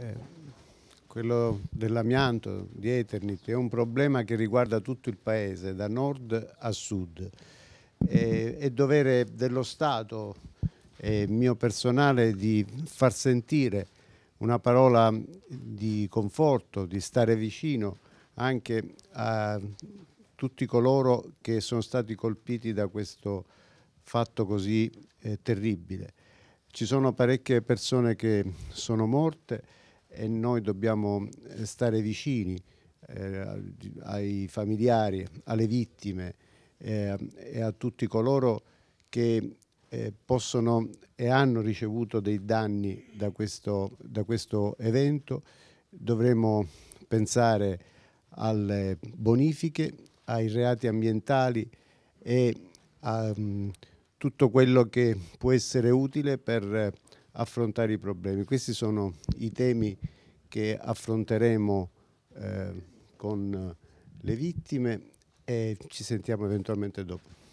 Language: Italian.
Eh, quello dell'amianto di Eternit è un problema che riguarda tutto il paese, da nord a sud. Eh, è dovere dello Stato e mio personale di far sentire una parola di conforto, di stare vicino anche a tutti coloro che sono stati colpiti da questo fatto così eh, terribile. Ci sono parecchie persone che sono morte e noi dobbiamo eh, stare vicini eh, ai familiari, alle vittime eh, e a tutti coloro che eh, possono e hanno ricevuto dei danni da questo, da questo evento. Dovremo pensare alle bonifiche, ai reati ambientali e a um, tutto quello che può essere utile per affrontare i problemi. Questi sono i temi che affronteremo eh, con le vittime e ci sentiamo eventualmente dopo.